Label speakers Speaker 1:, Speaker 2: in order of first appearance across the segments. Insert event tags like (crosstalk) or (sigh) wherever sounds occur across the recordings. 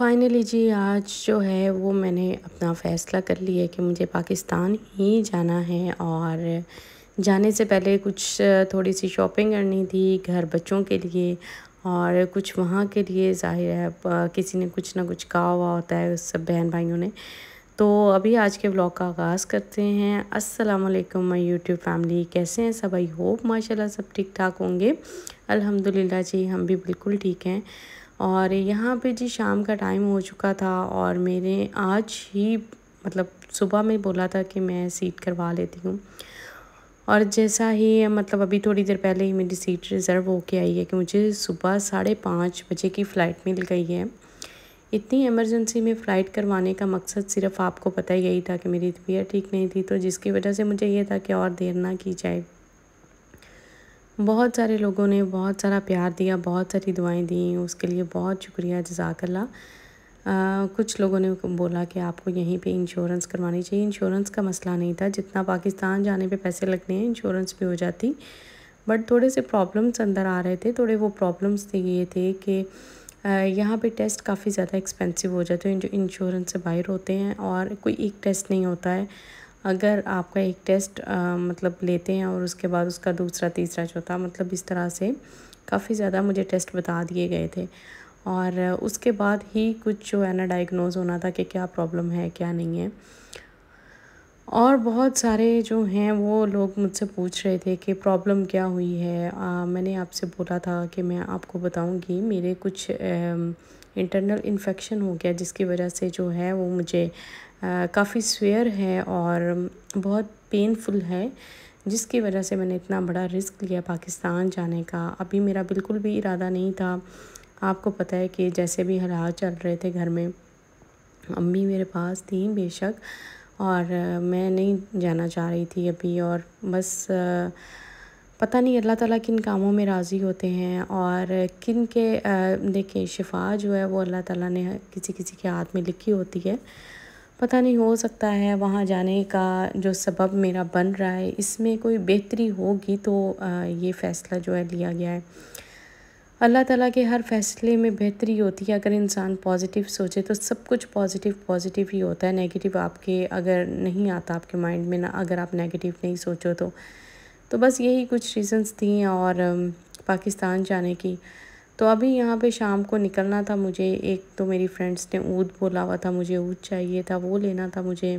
Speaker 1: finally जी आज जो है वो मैंने अपना फ़ैसला कर लिया कि मुझे पाकिस्तान ही जाना है और जाने से पहले कुछ थोड़ी सी शॉपिंग करनी थी घर बच्चों के लिए और कुछ वहाँ के लिए जाहिर है किसी ने कुछ ना कुछ कहा हुआ होता है उस सब बहन भाइयों ने तो अभी आज के ब्लॉग का आगाज़ करते हैं अस्सलाम वालेकुम माय यूट्यूब फैमिली कैसे हैं सब आई होप माशाल्लाह सब ठीक ठाक होंगे अल्हम्दुलिल्लाह जी हम भी बिल्कुल ठीक हैं और यहाँ पे जी शाम का टाइम हो चुका था और मेरे आज ही मतलब सुबह में बोला था कि मैं सीट करवा लेती हूँ और जैसा ही मतलब अभी थोड़ी देर पहले ही मेरी सीट रिज़र्व होके आई है कि मुझे सुबह साढ़े पाँच बजे की फ़्लाइट मिल गई है इतनी इमरजेंसी में फ़्लाइट करवाने का मकसद सिर्फ आपको पता ही यही था कि मेरी तबीयत ठीक नहीं थी तो जिसकी वजह से मुझे ये था कि और देर ना की जाए बहुत सारे लोगों ने बहुत सारा प्यार दिया बहुत सारी दुआएं दी उसके लिए बहुत शुक्रिया जजाकल्ला कुछ लोगों ने बोला कि आपको यहीं पे इंश्योरेंस करवानी चाहिए इंश्योरेंस का मसला नहीं था जितना पाकिस्तान जाने पे पैसे लगने हैं इंश्योरेंस भी हो जाती बट थोड़े से प्रॉब्लम्स अंदर आ रहे थे थोड़े वो प्रॉब्लम्स थे ये थे कि यहाँ पे टेस्ट काफ़ी ज़्यादा एक्सपेंसिव हो जाते हैं जो इंश्योरेंस से बाहर होते हैं और कोई एक टेस्ट नहीं होता है अगर आपका एक टेस्ट आ, मतलब लेते हैं और उसके बाद उसका दूसरा तीसरा चौथा मतलब इस तरह से काफ़ी ज़्यादा मुझे टेस्ट बता दिए गए थे और उसके बाद ही कुछ जो है ना डायग्नोज होना था कि क्या प्रॉब्लम है क्या नहीं है और बहुत सारे जो हैं वो लोग मुझसे पूछ रहे थे कि प्रॉब्लम क्या हुई है आ, मैंने आपसे बोला था कि मैं आपको बताऊंगी मेरे कुछ इंटरनल इन्फेक्शन हो गया जिसकी वजह से जो है वो मुझे काफ़ी स्वेयर है और बहुत पेनफुल है जिसकी वजह से मैंने इतना बड़ा रिस्क लिया पाकिस्तान जाने का अभी मेरा बिल्कुल भी इरादा नहीं था आपको पता है कि जैसे भी हालात चल रहे थे घर में अम्मी मेरे पास थी बेशक और मैं नहीं जाना चाह रही थी अभी और बस पता नहीं अल्लाह ताला किन कामों में राज़ी होते हैं और किन के देखिए शिफा जो है वो अल्लाह ताला ने किसी किसी के हाथ में लिखी होती है पता नहीं हो सकता है वहाँ जाने का जो सबब मेरा बन रहा है इसमें कोई बेहतरी होगी तो ये फ़ैसला जो है लिया गया है अल्लाह ताला के हर फैसले में बेहतरी होती है अगर इंसान पॉजिटिव सोचे तो सब कुछ पॉजिटिव पॉजिटिव ही होता है नेगेटिव आपके अगर नहीं आता आपके माइंड में ना अगर आप नेगेटिव नहीं सोचो तो तो बस यही कुछ रीज़न्स थी और पाकिस्तान जाने की तो अभी यहाँ पे शाम को निकलना था मुझे एक तो मेरी फ्रेंड्स ने ऊद बोला हुआ था मुझे ऊद चाहिए था वो लेना था मुझे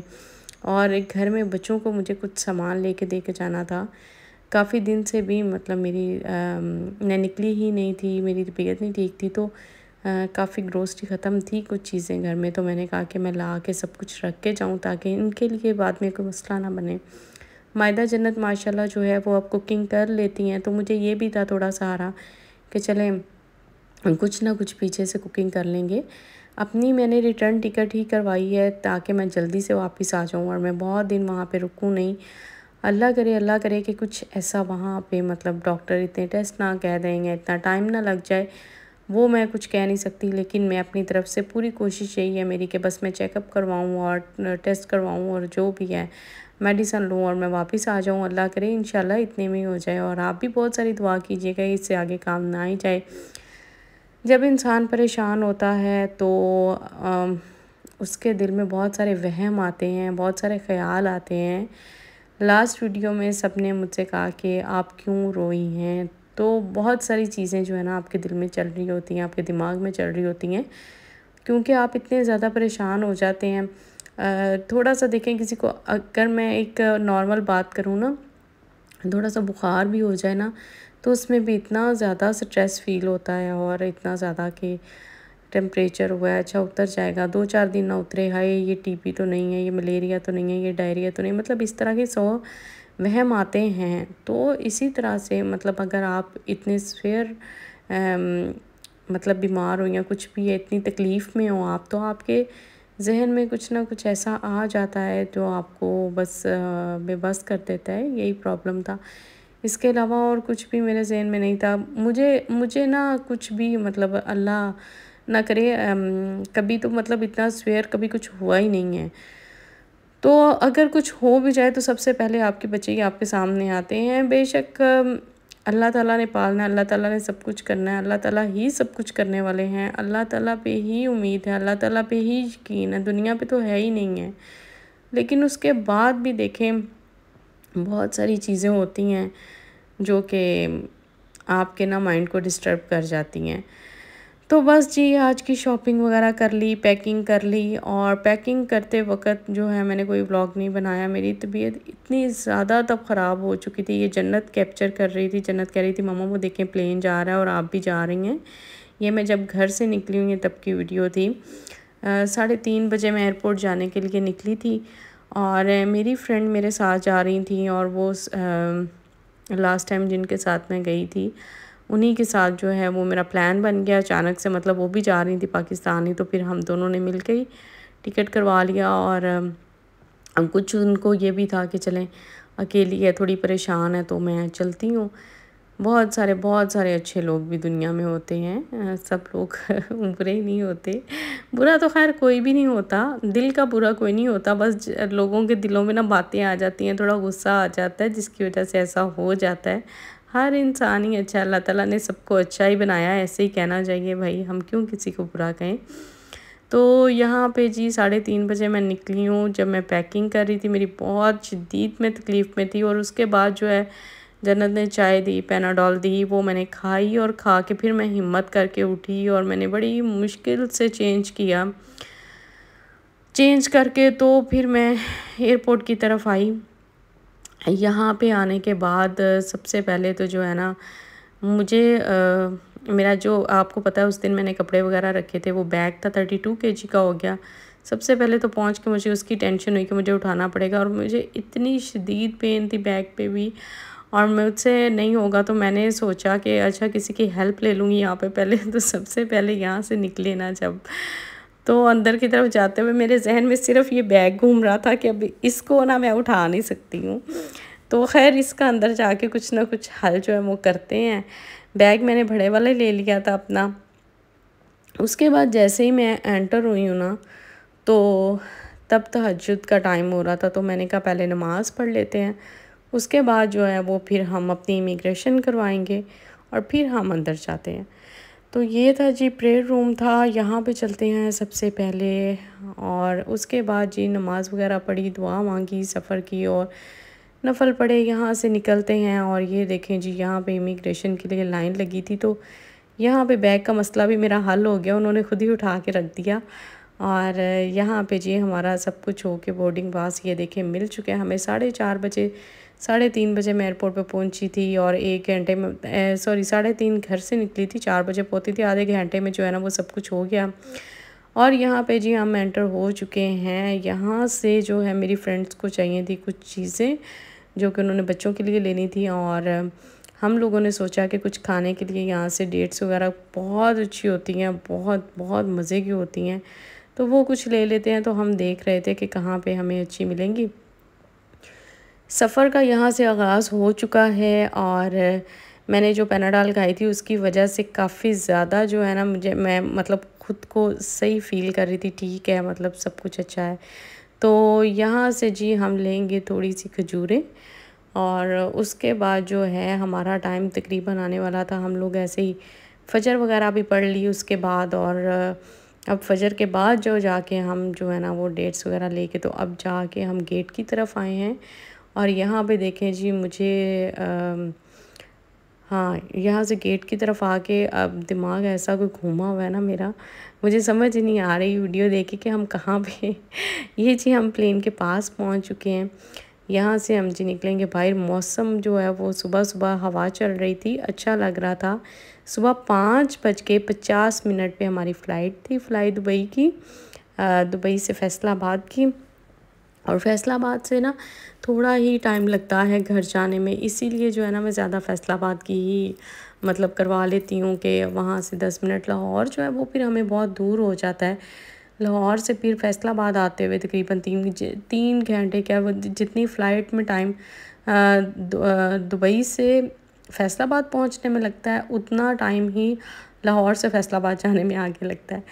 Speaker 1: और एक घर में बच्चों को मुझे कुछ सामान ले कर दे के जाना था काफ़ी दिन से भी मतलब मेरी मैं निकली ही नहीं थी मेरी तबीयत नहीं ठीक थी तो काफ़ी ग्रोसरी ख़त्म थी कुछ चीज़ें घर में तो मैंने कहा कि मैं ला के सब कुछ रख के जाऊँ ताकि इनके लिए बाद में कोई मसला ना बने मायदा जन्नत माशाल्लाह जो है वो अब कुकिंग कर लेती हैं तो मुझे ये भी था थोड़ा सहारा कि चलें कुछ ना कुछ पीछे से कुकिंग कर लेंगे अपनी मैंने रिटर्न टिकट ही करवाई है ताकि मैं जल्दी से वापस आ जाऊँ और मैं बहुत दिन वहाँ पे रुकूँ नहीं अल्लाह करे अल्लाह करे कि कुछ ऐसा वहाँ पे मतलब डॉक्टर इतने टेस्ट ना कह देंगे इतना टाइम ना लग जाए वो मैं कुछ कह नहीं सकती लेकिन मैं अपनी तरफ से पूरी कोशिश यही है मेरी कि बस मैं चेकअप करवाऊँ और टेस्ट करवाऊँ और जो भी है मेडिसन लूँ और मैं वापस आ जाऊँ अल्लाह करे इन इतने में ही हो जाए और आप भी बहुत सारी दुआ कीजिएगा इससे आगे काम ना ही जाए जब इंसान परेशान होता है तो आ, उसके दिल में बहुत सारे वहम आते हैं बहुत सारे ख्याल आते हैं लास्ट वीडियो में सब ने मुझसे कहा कि आप क्यों रोई हैं तो बहुत सारी चीज़ें जो है ना आपके दिल में चल रही होती हैं आपके दिमाग में चल रही होती हैं क्योंकि आप इतने ज़्यादा परेशान हो जाते हैं थोड़ा सा देखें किसी को अगर मैं एक नॉर्मल बात करूँ ना थोड़ा सा बुखार भी हो जाए ना तो उसमें भी इतना ज़्यादा स्ट्रेस फील होता है और इतना ज़्यादा कि टेम्परेचर हुआ है अच्छा उतर जाएगा दो चार दिन ना उतरे हाय ये टीबी तो नहीं है ये मलेरिया तो नहीं है ये डायरिया तो नहीं मतलब इस तरह के सौ वहम आते हैं तो इसी तरह से मतलब अगर आप इतने फिर मतलब बीमार हो या कुछ भी है इतनी तकलीफ़ में हो आप तो आपके जहन में कुछ ना कुछ ऐसा आ जाता है जो आपको बस बेबस कर देता है यही प्रॉब्लम था इसके अलावा और कुछ भी मेरे जहन में नहीं था मुझे मुझे ना कुछ भी मतलब अल्लाह ना करे कभी तो मतलब इतना स्वेयर कभी कुछ हुआ ही नहीं है तो अगर कुछ हो भी जाए तो सबसे पहले आपके बच्चे ही आपके सामने आते हैं बेशक अल्लाह ताला ने पालना अल्लाह ताला ने सब कुछ करना है अल्लाह ताला ही सब कुछ करने वाले हैं अल्लाह ताला पे ही उम्मीद है अल्लाह ताला पे ही यकीन है दुनिया पे तो है ही नहीं है लेकिन उसके बाद भी देखें बहुत सारी चीज़ें होती हैं जो कि आपके ना माइंड को डिस्टर्ब कर जाती हैं तो बस जी आज की शॉपिंग वगैरह कर ली पैकिंग कर ली और पैकिंग करते वक्त जो है मैंने कोई व्लॉग नहीं बनाया मेरी तबीयत इतनी ज़्यादा तब ख़राब हो चुकी थी ये जन्नत कैप्चर कर रही थी जन्नत कह रही थी ममा वो देखें प्लेन जा रहा है और आप भी जा रही हैं ये मैं जब घर से निकली हुई तब की वीडियो थी साढ़े तीन बजे मैं एयरपोर्ट जाने के लिए निकली थी और मेरी फ्रेंड मेरे साथ जा रही थी और वो लास्ट टाइम जिनके साथ मैं गई थी उन्हीं के साथ जो है वो मेरा प्लान बन गया अचानक से मतलब वो भी जा रही थी पाकिस्तानी तो फिर हम दोनों ने मिल के ही टिकट करवा लिया और कुछ उनको ये भी था कि चलें अकेली है थोड़ी परेशान है तो मैं चलती हूँ बहुत सारे बहुत सारे अच्छे लोग भी दुनिया में होते हैं सब लोग (laughs) बुरे नहीं होते बुरा तो खैर कोई भी नहीं होता दिल का बुरा कोई नहीं होता बस लोगों के दिलों में ना बातें आ जाती हैं थोड़ा गुस्सा आ जाता है जिसकी वजह से ऐसा हो जाता है हर इंसान ही अच्छा अल्लाह ताला ने सबको अच्छा ही बनाया है ऐसे ही कहना चाहिए भाई हम क्यों किसी को बुरा कहें तो यहाँ पे जी साढ़े तीन बजे मैं निकली हूँ जब मैं पैकिंग कर रही थी मेरी बहुत शदीद में तकलीफ़ में थी और उसके बाद जो है जन्नत ने चाय दी पेनाडॉल दी वो मैंने खाई और खा के फिर मैं हिम्मत करके उठी और मैंने बड़ी मुश्किल से चेंज किया चेंज करके तो फिर मैं एयरपोर्ट की तरफ आई यहाँ पे आने के बाद सबसे पहले तो जो है ना मुझे आ, मेरा जो आपको पता है उस दिन मैंने कपड़े वगैरह रखे थे वो बैग था थर्टी टू के जी का हो गया सबसे पहले तो पहुंच के मुझे उसकी टेंशन हुई कि मुझे उठाना पड़ेगा और मुझे इतनी शदीद पेन थी बैग पे भी और मुझसे नहीं होगा तो मैंने सोचा कि अच्छा किसी की हेल्प ले लूँगी यहाँ पे पहले (laughs) तो सबसे पहले यहाँ से निकले ना जब तो अंदर की तरफ जाते हुए मेरे जहन में सिर्फ ये बैग घूम रहा था कि अभी इसको ना मैं उठा नहीं सकती हूँ तो खैर इसका अंदर जाके कुछ ना कुछ हल जो है वो करते हैं बैग मैंने बड़े वाले ले लिया था अपना उसके बाद जैसे ही मैं एंटर हुई हूँ ना तो तब तहजद का टाइम हो रहा था तो मैंने कहा पहले नमाज़ पढ़ लेते हैं उसके बाद जो है वो फिर हम अपनी इमिग्रेशन करवाएंगे और फिर हम अंदर जाते हैं तो ये था जी प्रेयर रूम था यहाँ पे चलते हैं सबसे पहले और उसके बाद जी नमाज़ वगैरह पढ़ी दुआ मांगी सफ़र की और नफल पढ़े यहाँ से निकलते हैं और ये देखें जी यहाँ पे इमिग्रेशन के लिए लाइन लगी थी तो यहाँ पे बैग का मसला भी मेरा हल हो गया उन्होंने खुद ही उठा के रख दिया और यहाँ पे जी हमारा सब कुछ हो के बोर्डिंग पास ये देखें मिल चुके हैं हमें साढ़े चार बजे साढ़े तीन बजे मैं एयरपोर्ट पर पहुंची थी और एक घंटे में सॉरी साढ़े तीन घर से निकली थी चार बजे पहुंची थी आधे घंटे में जो है ना वो सब कुछ हो गया और यहाँ पे जी हम एंटर हो चुके हैं यहाँ से जो है मेरी फ्रेंड्स को चाहिए थी कुछ चीज़ें जो कि उन्होंने बच्चों के लिए लेनी थी और हम लोगों ने सोचा कि कुछ खाने के लिए यहाँ से डेट्स वगैरह बहुत अच्छी होती हैं बहुत बहुत मज़े की होती हैं तो वो कुछ ले लेते हैं तो हम देख रहे थे कि कहाँ पे हमें अच्छी मिलेंगी सफ़र का यहाँ से आगाज़ हो चुका है और मैंने जो पेनाडाल खाई थी उसकी वजह से काफ़ी ज़्यादा जो है ना मुझे मैं मतलब ख़ुद को सही फील कर रही थी ठीक है मतलब सब कुछ अच्छा है तो यहाँ से जी हम लेंगे थोड़ी सी खजूरें और उसके बाद जो है हमारा टाइम तकरीबन आने वाला था हम लोग ऐसे ही फजर वगैरह भी पढ़ ली उसके बाद और अब फजर के बाद जो जाके हम जो है ना वो डेट्स वगैरह लेके तो अब जाके हम गेट की तरफ आए हैं और यहाँ पे देखें जी मुझे आ, हाँ यहाँ से गेट की तरफ आके अब दिमाग ऐसा कोई घूमा हुआ है ना मेरा मुझे समझ नहीं आ रही वीडियो देखे कि हम कहाँ पे (laughs) ये जी हम प्लेन के पास पहुँच चुके हैं यहाँ से हम जी निकलेंगे बाहर मौसम जो है वो सुबह सुबह हवा चल रही थी अच्छा लग रहा था सुबह पाँच बज के पचास मिनट पर हमारी फ़्लाइट थी फ़्लाइट दुबई की दुबई से फैसलाबाद की और फैसलाबाद से ना थोड़ा ही टाइम लगता है घर जाने में इसीलिए जो है ना मैं ज़्यादा फैसलाबाद की ही मतलब करवा लेती हूँ कि वहाँ से दस मिनट लाहौर जो है वो फिर हमें बहुत दूर हो जाता है लाहौर से फिर फैसलाबाद आते हुए तकरीबन तीन तीन घंटे क्या वो जितनी फ़्लाइट में टाइम दुबई से फैसलाबाद पहुँचने में लगता है उतना टाइम ही लाहौर से फैसलाबाद जाने में आगे लगता है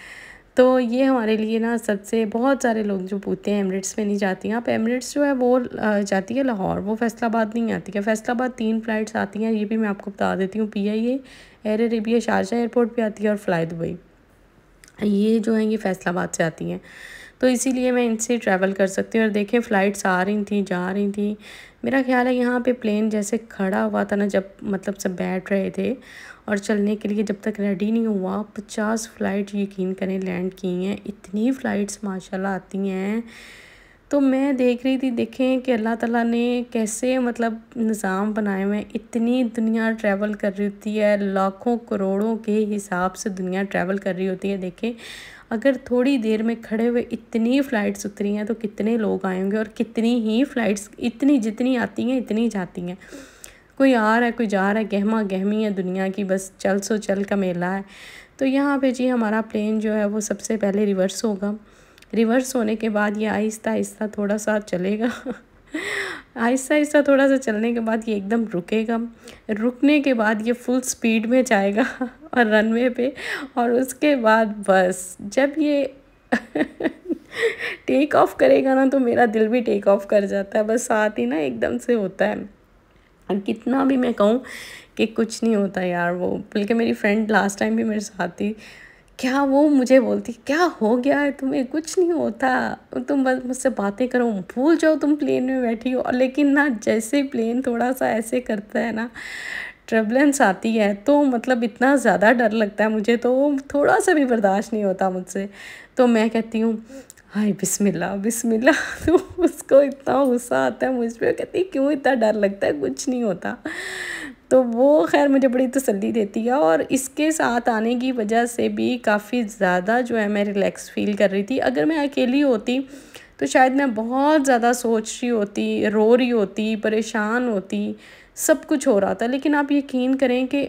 Speaker 1: तो ये हमारे लिए ना सबसे बहुत सारे लोग जो पूछते हैं एमरेट्स में नहीं जाती हैं आप एमरेट्स जो है वो जाती है लाहौर वो फैसलाबाद नहीं आती है फैसलाबाद तीन फ़्लाइट्स आती हैं ये भी मैं आपको बता देती हूँ पी आई ए एयर अरेबिया शारजा एयरपोर्ट पर आती है और फ़्लाई दुबई ये जो है ये फैसलाबाद से आती हैं तो इसीलिए मैं इनसे ट्रैवल कर सकती हूँ और देखें फ़्लाइट्स आ रही थी जा रही थी मेरा ख्याल है यहाँ पे प्लेन जैसे खड़ा हुआ था ना जब मतलब सब बैठ रहे थे और चलने के लिए जब तक रेडी नहीं हुआ पचास फ़्लाइट यकीन करें लैंड की हैं इतनी फ़्लाइट्स माशाल्लाह आती हैं तो मैं देख रही थी देखें कि अल्लाह ताला ने कैसे मतलब निज़ाम बनाए हुए हैं इतनी दुनिया ट्रैवल कर रही होती है लाखों करोड़ों के हिसाब से दुनिया ट्रैवल कर रही होती है देखें अगर थोड़ी देर में खड़े हुए इतनी फ़्लाइट्स उतरी हैं तो कितने लोग आएंगे और कितनी ही फ़्लाइट्स इतनी जितनी आती हैं इतनी जाती हैं कोई आ रहा है कोई जा रहा है गहमा गहमी है दुनिया की बस चल सो चल का मेला है तो यहाँ पे जी हमारा प्लेन जो है वो सबसे पहले रिवर्स होगा रिवर्स होने के बाद ये आहिस्ता आहिस्ता थोड़ा सा चलेगा (laughs) आहिस्ता आहिस्ता थोड़ा सा चलने के बाद ये एकदम रुकेगा रुकने के बाद ये फुल स्पीड में जाएगा (laughs) और रनवे पे और उसके बाद बस जब ये टेक (laughs) ऑफ करेगा ना तो मेरा दिल भी टेक ऑफ कर जाता है बस साथ ही ना एकदम से होता है कितना भी मैं कहूँ कि कुछ नहीं होता यार वो बल्कि मेरी फ्रेंड लास्ट टाइम भी मेरे साथ थी क्या वो मुझे बोलती क्या हो गया है तुम्हें कुछ नहीं होता तुम बस मुझसे बातें करो भूल जाओ तुम प्लेन में बैठी हो और लेकिन ना जैसे प्लेन थोड़ा सा ऐसे करता है ना ट्रेवलेंस आती है तो मतलब इतना ज़्यादा डर लगता है मुझे तो थोड़ा सा भी बर्दाश्त नहीं होता मुझसे तो मैं कहती हूँ हाय बिस्मिल्लाह बिस्मिल्लाह (laughs) तो उसको इतना गुस्सा आता है मुझ पर कहती क्यों इतना डर लगता है कुछ नहीं होता तो वो खैर मुझे बड़ी तसल्ली देती है और इसके साथ आने की वजह से भी काफ़ी ज़्यादा जो है मैं रिलैक्स फील कर रही थी अगर मैं अकेली होती तो शायद मैं बहुत ज़्यादा सोच रही होती रो रही होती परेशान होती सब कुछ हो रहा था लेकिन आप यकीन करें कि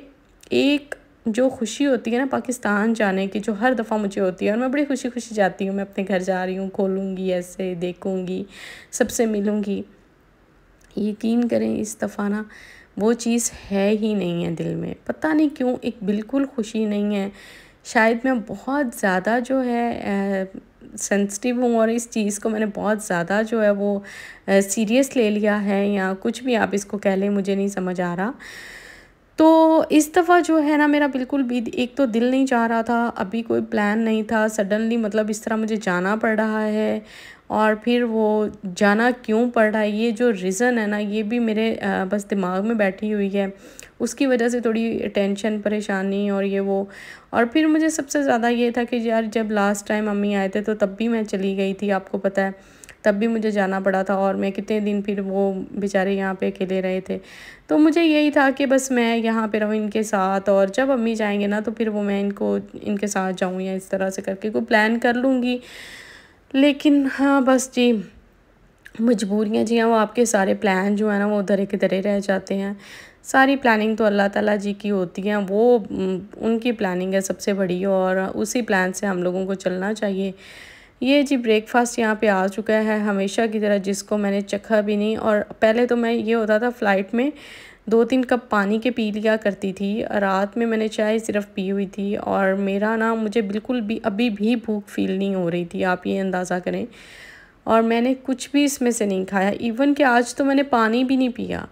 Speaker 1: एक जो खुशी होती है ना पाकिस्तान जाने की जो हर दफ़ा मुझे होती है और मैं बड़ी खुशी खुशी जाती हूँ मैं अपने घर जा रही हूँ खोलूँगी ऐसे देखूँगी सबसे मिलूँगी यकीन करें इस दफ़ा ना वो चीज़ है ही नहीं है दिल में पता नहीं क्यों एक बिल्कुल खुशी नहीं है शायद मैं बहुत ज़्यादा जो है सेंसिटिव हूँ और इस चीज़ को मैंने बहुत ज़्यादा जो है वो सीरियस ले लिया है या कुछ भी आप इसको कह लें मुझे नहीं समझ आ रहा तो इस दफ़ा जो है ना मेरा बिल्कुल भी एक तो दिल नहीं चाह रहा था अभी कोई प्लान नहीं था सडनली मतलब इस तरह मुझे जाना पड़ रहा है और फिर वो जाना क्यों पड़ रहा है ये जो रीज़न है ना ये भी मेरे बस दिमाग में बैठी हुई है उसकी वजह से थोड़ी टेंशन परेशानी और ये वो और फिर मुझे सबसे ज़्यादा ये था कि यार जब लास्ट टाइम अम्मी आए थे तो तब भी मैं चली गई थी आपको पता है तब भी मुझे जाना पड़ा था और मैं कितने दिन फिर वो बेचारे यहाँ पे अकेले रहे थे तो मुझे यही था कि बस मैं यहाँ पे रहूँ इनके साथ और जब अम्मी जाएंगे ना तो फिर वो मैं इनको इनके साथ जाऊँ या इस तरह से करके कोई प्लान कर लूँगी लेकिन हाँ बस जी मजबूरियाँ जी हैं वो आपके सारे प्लान जो है ना वो धरे के धरे रह जाते हैं सारी प्लानिंग तो अल्लाह ताला जी की होती है वो उनकी प्लानिंग है सबसे बड़ी और उसी प्लान से हम लोगों को चलना चाहिए ये जी ब्रेकफास्ट यहाँ पे आ चुका है हमेशा की तरह जिसको मैंने चखा भी नहीं और पहले तो मैं ये होता था फ़्लाइट में दो तीन कप पानी के पी लिया करती थी रात में मैंने चाय सिर्फ पी हुई थी और मेरा ना मुझे बिल्कुल भी अभी भी भूख फील नहीं हो रही थी आप ये अंदाज़ा करें और मैंने कुछ भी इसमें से नहीं खाया इवन कि आज तो मैंने पानी भी नहीं पिया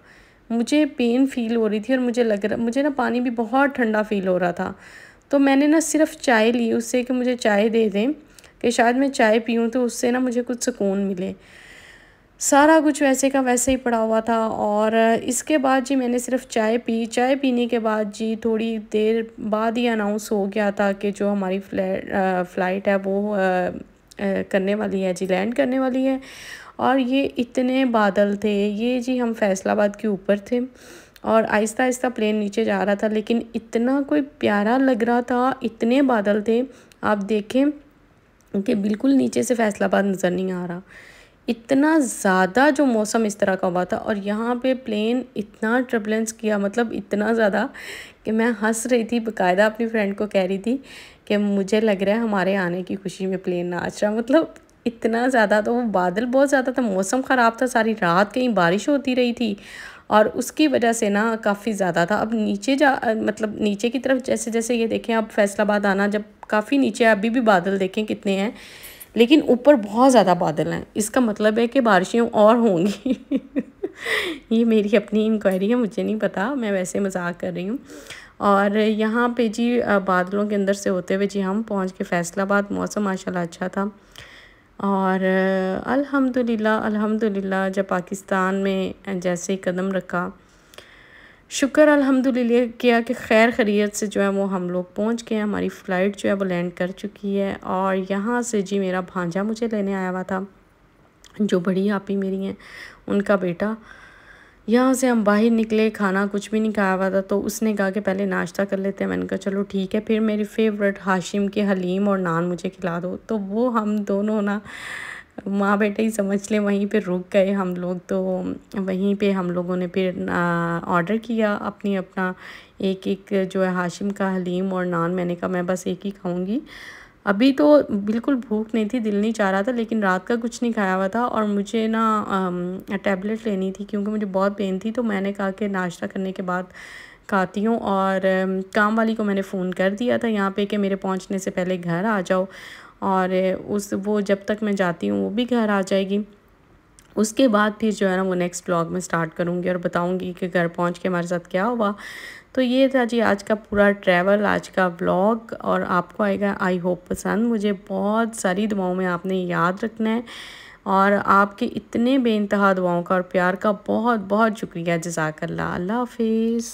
Speaker 1: मुझे पेन फील हो रही थी और मुझे लग रहा मुझे ना पानी भी बहुत ठंडा फील हो रहा था तो मैंने ना सिर्फ चाय ली उससे कि मुझे चाय दे दें कि शायद मैं चाय पीऊँ तो उससे ना मुझे कुछ सुकून मिले सारा कुछ वैसे का वैसे ही पड़ा हुआ था और इसके बाद जी मैंने सिर्फ चाय पी चाय पीने के बाद जी थोड़ी देर बाद ही अनाउंस हो गया था कि जो हमारी फ्लैट फ़्लाइट है वो आ, आ, करने वाली है जी लैंड करने वाली है और ये इतने बादल थे ये जी हम फैसलाबाद के ऊपर थे और आहिस्ता आहिस्ता प्लेन नीचे जा रहा था लेकिन इतना कोई प्यारा लग रहा था इतने बादल थे आप देखें उनके बिल्कुल नीचे से फैसलाबाद नज़र नहीं आ रहा इतना ज़्यादा जो मौसम इस तरह का हुआ था और यहाँ पे प्लेन इतना ट्रबलेंस किया मतलब इतना ज़्यादा कि मैं हंस रही थी बकायदा अपनी फ्रेंड को कह रही थी कि मुझे लग रहा है हमारे आने की खुशी में प्लेन नाच रहा मतलब इतना ज़्यादा तो वो बादल बहुत ज़्यादा था मौसम ख़राब था सारी रात कहीं बारिश होती रही थी और उसकी वजह से ना काफ़ी ज़्यादा था अब नीचे जा मतलब नीचे की तरफ जैसे जैसे ये देखें अब फैसलाबाद आना जब काफ़ी नीचे अभी भी बादल देखें कितने हैं लेकिन ऊपर बहुत ज़्यादा बादल हैं इसका मतलब है कि बारिशें और होंगी (laughs) ये मेरी अपनी इंक्वायरी है मुझे नहीं पता मैं वैसे मजाक कर रही हूँ और यहाँ पे जी बादलों के अंदर से होते हुए जी हम पहुँच के फैसलाबाद मौसम माशाल्लाह अच्छा था और अल्हम्दुलिल्लाह अल्हम्दुलिल्लाह जब पाकिस्तान में जैसे कदम रखा शुक्र अल्हम्दुलिल्लाह किया कि खैर खरीत से जो है वो हम लोग पहुंच गए हमारी फ़्लाइट जो है वो लैंड कर चुकी है और यहाँ से जी मेरा भांजा मुझे लेने आया हुआ था जो बड़ी आपी मेरी हैं उनका बेटा यहाँ से हम बाहर निकले खाना कुछ भी नहीं खाया हुआ था तो उसने कहा कि पहले नाश्ता कर लेते हैं मैंने कहा चलो ठीक है फिर मेरी फेवरेट हाशिम के हलीम और नान मुझे खिला दो तो वो हम दोनों ना माँ बेटा ही समझ ले वहीं पे रुक गए हम लोग तो वहीं पे हम लोगों ने फिर ऑर्डर किया अपनी अपना एक एक जो है हाशिम का हलीम और नान मैंने कहा मैं बस एक ही खाऊंगी अभी तो बिल्कुल भूख नहीं थी दिल नहीं चाह रहा था लेकिन रात का कुछ नहीं खाया हुआ था और मुझे ना टैबलेट लेनी थी क्योंकि मुझे बहुत पेन थी तो मैंने कहा कि नाश्ता करने के बाद खाती हूँ और काम वाली को मैंने फ़ोन कर दिया था यहाँ पे कि मेरे पहुँचने से पहले घर आ जाओ और उस वो जब तक मैं जाती हूँ वो भी घर आ जाएगी उसके बाद फिर जो है ना वो नेक्स्ट ब्लॉग में स्टार्ट करूँगी और बताऊँगी कि घर पहुँच के हमारे साथ क्या हुआ तो ये था जी आज का पूरा ट्रैवल आज का ब्लॉग और आपको आएगा आई होप पसंद मुझे बहुत सारी दुआओं में आपने याद रखना है और आपके इतने बेानतहा दुआओं का और प्यार का बहुत बहुत शुक्रिया जजाकल्ला अल्लाह हाफिज़